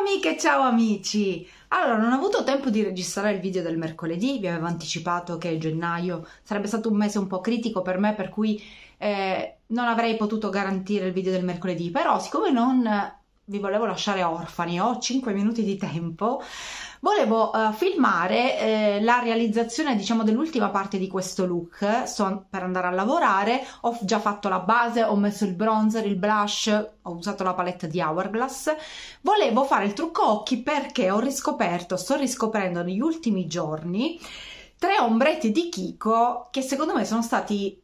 amiche, ciao amici! Allora, non ho avuto tempo di registrare il video del mercoledì, vi avevo anticipato che gennaio sarebbe stato un mese un po' critico per me, per cui eh, non avrei potuto garantire il video del mercoledì, però siccome non vi volevo lasciare orfani, ho 5 minuti di tempo, volevo uh, filmare eh, la realizzazione diciamo dell'ultima parte di questo look sto per andare a lavorare ho già fatto la base ho messo il bronzer il blush ho usato la palette di Hourglass volevo fare il trucco occhi perché ho riscoperto sto riscoprendo negli ultimi giorni tre ombretti di Kiko che secondo me sono stati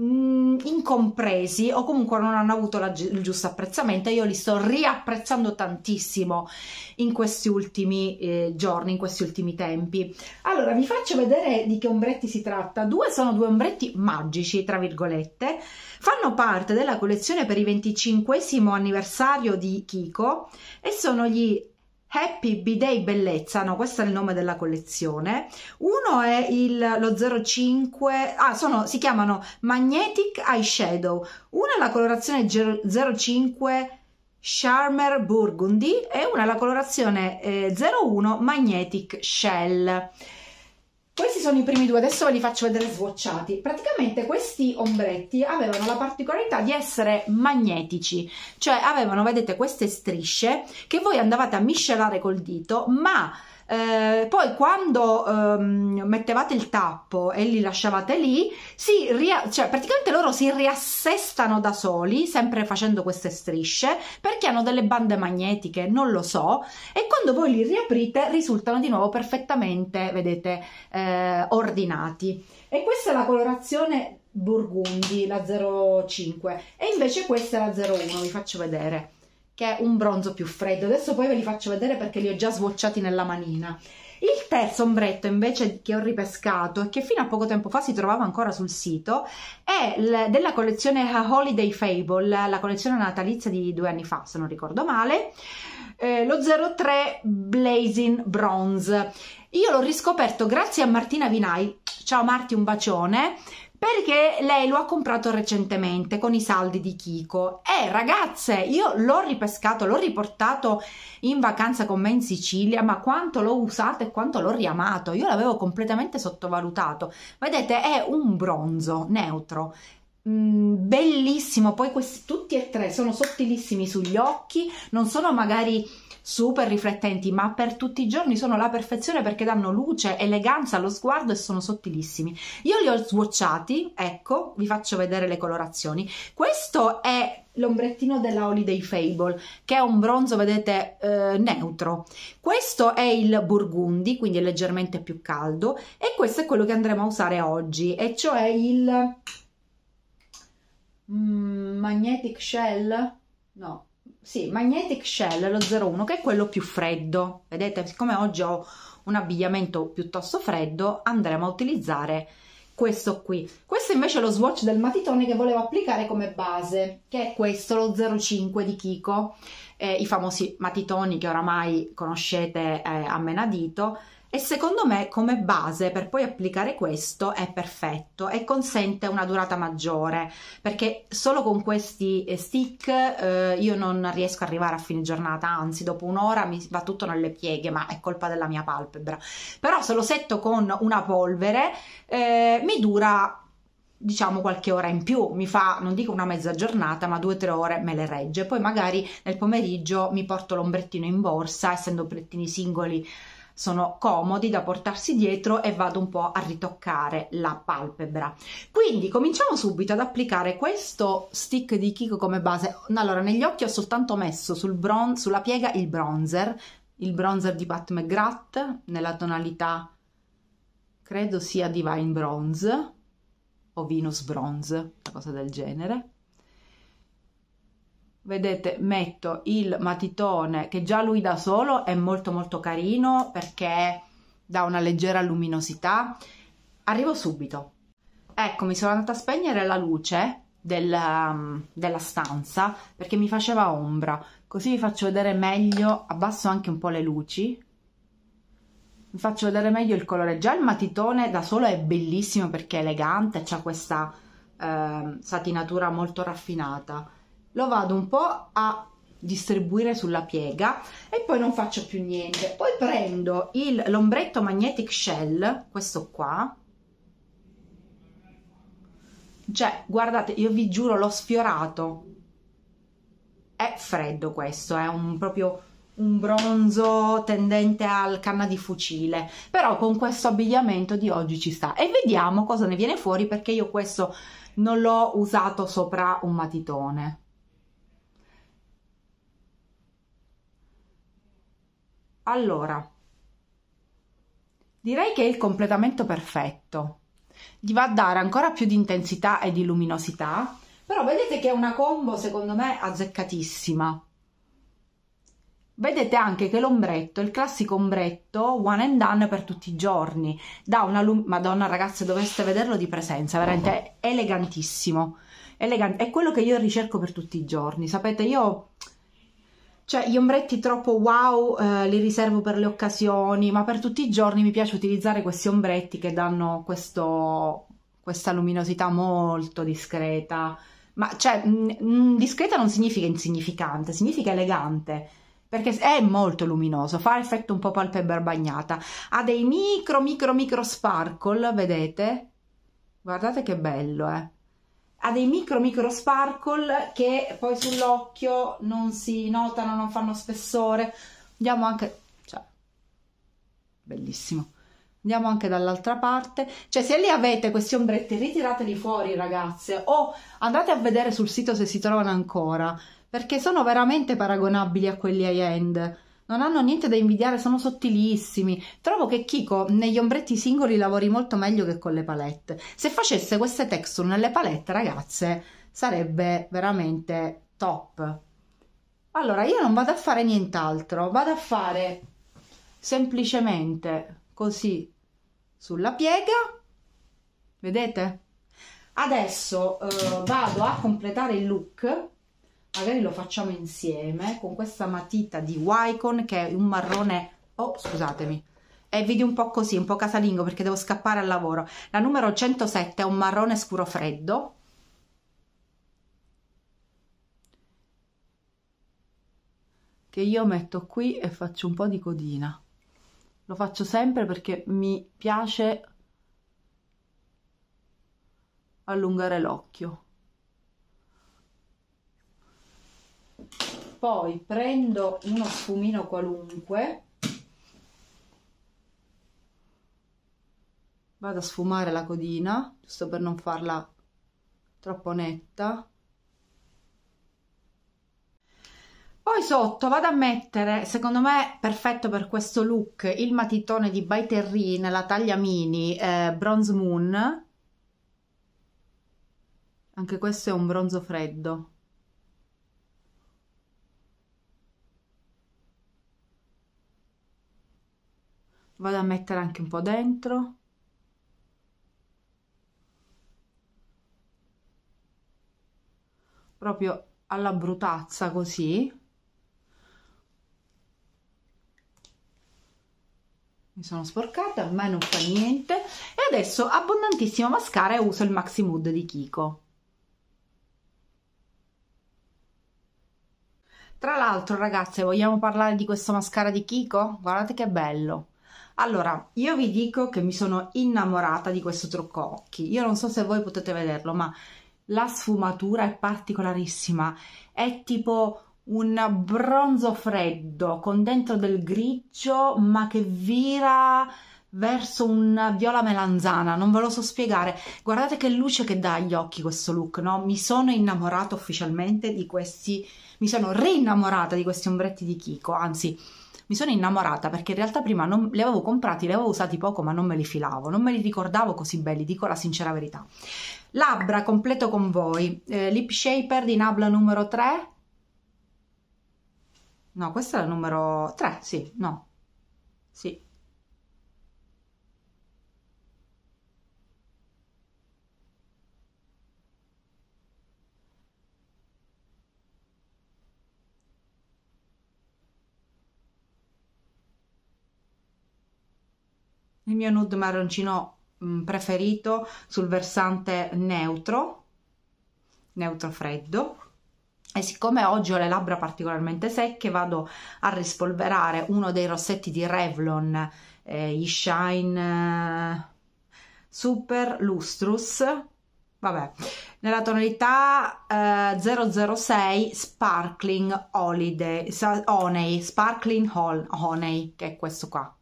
Mm, incompresi o comunque non hanno avuto la, il giusto apprezzamento io li sto riapprezzando tantissimo in questi ultimi eh, giorni, in questi ultimi tempi. Allora vi faccio vedere di che ombretti si tratta. Due sono due ombretti magici, tra virgolette, fanno parte della collezione per il 25 anniversario di Kiko e sono gli Happy Bidet Bellezza, no, questo è il nome della collezione. Uno è il, lo 05, ah, sono, si chiamano Magnetic Eyeshadow. Una è la colorazione 05 Charmer Burgundy e una è la colorazione eh, 01 Magnetic Shell questi sono i primi due, adesso ve li faccio vedere svuocciati. Praticamente questi ombretti avevano la particolarità di essere magnetici, cioè avevano, vedete, queste strisce che voi andavate a miscelare col dito, ma eh, poi quando ehm, mettevate il tappo e li lasciavate lì si cioè praticamente loro si riassestano da soli sempre facendo queste strisce perché hanno delle bande magnetiche non lo so e quando voi li riaprite risultano di nuovo perfettamente vedete eh, ordinati e questa è la colorazione Burgundi la 05 e invece questa è la 01 vi faccio vedere che è un bronzo più freddo. Adesso poi ve li faccio vedere perché li ho già swatchati nella manina. Il terzo ombretto invece che ho ripescato e che fino a poco tempo fa si trovava ancora sul sito è della collezione Holiday Fable, la collezione natalizia di due anni fa se non ricordo male, eh, lo 03 Blazing Bronze. Io l'ho riscoperto grazie a Martina Vinai, ciao Marti un bacione, perché lei lo ha comprato recentemente con i saldi di Kiko e ragazze io l'ho ripescato l'ho riportato in vacanza con me in Sicilia ma quanto l'ho usato e quanto l'ho riamato io l'avevo completamente sottovalutato vedete è un bronzo neutro Mm, bellissimo, poi questi tutti e tre sono sottilissimi sugli occhi, non sono magari super riflettenti, ma per tutti i giorni sono la perfezione perché danno luce, eleganza allo sguardo e sono sottilissimi. Io li ho swatchati, ecco, vi faccio vedere le colorazioni. Questo è l'ombrettino della Holiday Fable, che è un bronzo, vedete, eh, neutro. Questo è il burgundi, quindi è leggermente più caldo, e questo è quello che andremo a usare oggi, e cioè il Mm, magnetic Shell, no, sì, Magnetic Shell, lo 01, che è quello più freddo. Vedete, siccome oggi ho un abbigliamento piuttosto freddo, andremo a utilizzare questo qui. Questo invece è lo swatch del matitone che volevo applicare come base, che è questo, lo 05 di Kiko, eh, i famosi matitoni che oramai conoscete eh, a menadito, e secondo me come base per poi applicare questo è perfetto e consente una durata maggiore perché solo con questi eh, stick eh, io non riesco ad arrivare a fine giornata anzi dopo un'ora mi va tutto nelle pieghe ma è colpa della mia palpebra però se lo setto con una polvere eh, mi dura diciamo qualche ora in più, mi fa non dico una mezza giornata, ma due o tre ore me le regge. Poi magari nel pomeriggio mi porto l'ombrettino in borsa, essendo ombrettini singoli sono comodi da portarsi dietro e vado un po' a ritoccare la palpebra. Quindi cominciamo subito ad applicare questo stick di Kiko come base. Allora, negli occhi ho soltanto messo sul bron- sulla piega il bronzer, il bronzer di Pat McGrath nella tonalità credo sia Divine Bronze o Venus Bronze, una cosa del genere vedete metto il matitone che già lui da solo è molto molto carino perché dà una leggera luminosità arrivo subito ecco mi sono andata a spegnere la luce del, um, della stanza perché mi faceva ombra così vi faccio vedere meglio abbasso anche un po' le luci vi faccio vedere meglio il colore già il matitone da solo è bellissimo perché è elegante c'ha questa eh, satinatura molto raffinata lo vado un po' a distribuire sulla piega e poi non faccio più niente poi prendo il, l'ombretto magnetic shell questo qua cioè guardate io vi giuro l'ho sfiorato è freddo questo è un proprio un bronzo tendente al canna di fucile però con questo abbigliamento di oggi ci sta e vediamo cosa ne viene fuori perché io questo non l'ho usato sopra un matitone Allora, direi che è il completamento perfetto. Gli va a dare ancora più di intensità e di luminosità, però vedete che è una combo secondo me azzeccatissima. Vedete anche che l'ombretto, il classico ombretto one and done per tutti i giorni, da una lum- Madonna ragazze doveste vederlo di presenza, veramente elegantissimo. Elegant- è quello che io ricerco per tutti i giorni, sapete io cioè, gli ombretti troppo wow eh, li riservo per le occasioni, ma per tutti i giorni mi piace utilizzare questi ombretti che danno questo, questa luminosità molto discreta. Ma cioè, mh, mh, discreta non significa insignificante, significa elegante, perché è molto luminoso, fa effetto un po' palpebra bagnata. Ha dei micro, micro, micro sparkle, vedete? Guardate che bello, eh ha dei micro micro sparkle che poi sull'occhio non si notano, non fanno spessore. Andiamo anche, cioè, bellissimo. Andiamo anche dall'altra parte, cioè se li avete questi ombretti ritirateli fuori ragazze o andate a vedere sul sito se si trovano ancora perché sono veramente paragonabili a quelli high end non hanno niente da invidiare, sono sottilissimi. Trovo che Kiko negli ombretti singoli lavori molto meglio che con le palette. Se facesse queste texture nelle palette, ragazze, sarebbe veramente top. Allora, io non vado a fare nient'altro, vado a fare semplicemente così sulla piega, vedete? Adesso eh, vado a completare il look magari lo facciamo insieme con questa matita di Wicon che è un marrone oh scusatemi è video un po' così, un po' casalingo perché devo scappare al lavoro la numero 107 è un marrone scuro freddo che io metto qui e faccio un po' di codina lo faccio sempre perché mi piace allungare l'occhio poi prendo uno sfumino qualunque vado a sfumare la codina giusto per non farla troppo netta poi sotto vado a mettere secondo me perfetto per questo look il matitone di By terry nella taglia mini eh, bronze moon anche questo è un bronzo freddo vado a mettere anche un po' dentro proprio alla brutazza così mi sono sporcata, a me non fa niente e adesso abbondantissimo mascara e uso il Maxi Mood di Kiko Tra l'altro, ragazze, vogliamo parlare di questo mascara di Kiko? Guardate che bello! Allora, io vi dico che mi sono innamorata di questo trucco occhi. Io non so se voi potete vederlo, ma la sfumatura è particolarissima. È tipo un bronzo freddo con dentro del grigio, ma che vira verso un viola melanzana, non ve lo so spiegare. Guardate che luce che dà agli occhi questo look, no? Mi sono innamorata ufficialmente di questi, mi sono rinnamorata di questi ombretti di Kiko, anzi mi sono innamorata perché in realtà prima non, li avevo comprati, li avevo usati poco ma non me li filavo, non me li ricordavo così belli, dico la sincera verità. Labbra, completo con voi, eh, lip shaper di Nabla numero 3, no questa è la numero 3, sì, no, sì, il mio nude marroncino mm, preferito sul versante neutro, neutro freddo. E siccome oggi ho le labbra particolarmente secche, vado a rispolverare uno dei rossetti di Revlon, eh, gli Shine eh, Super Lustrous, vabbè, nella tonalità eh, 006 Sparkling Holiday, Honey, Sparkling Honey, che è questo qua.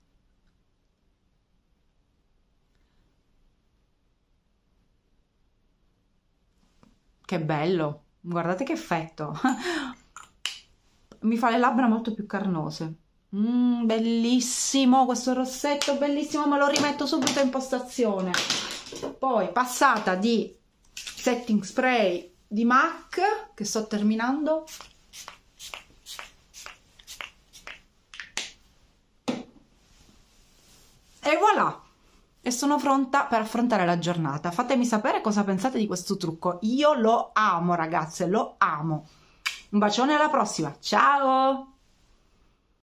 Che bello, guardate che effetto. Mi fa le labbra molto più carnose. Mm, bellissimo questo rossetto, bellissimo, me lo rimetto subito in postazione. Poi passata di setting spray di MAC, che sto terminando, e voilà e sono pronta per affrontare la giornata. Fatemi sapere cosa pensate di questo trucco. Io lo amo, ragazze, lo amo. Un bacione alla prossima. Ciao!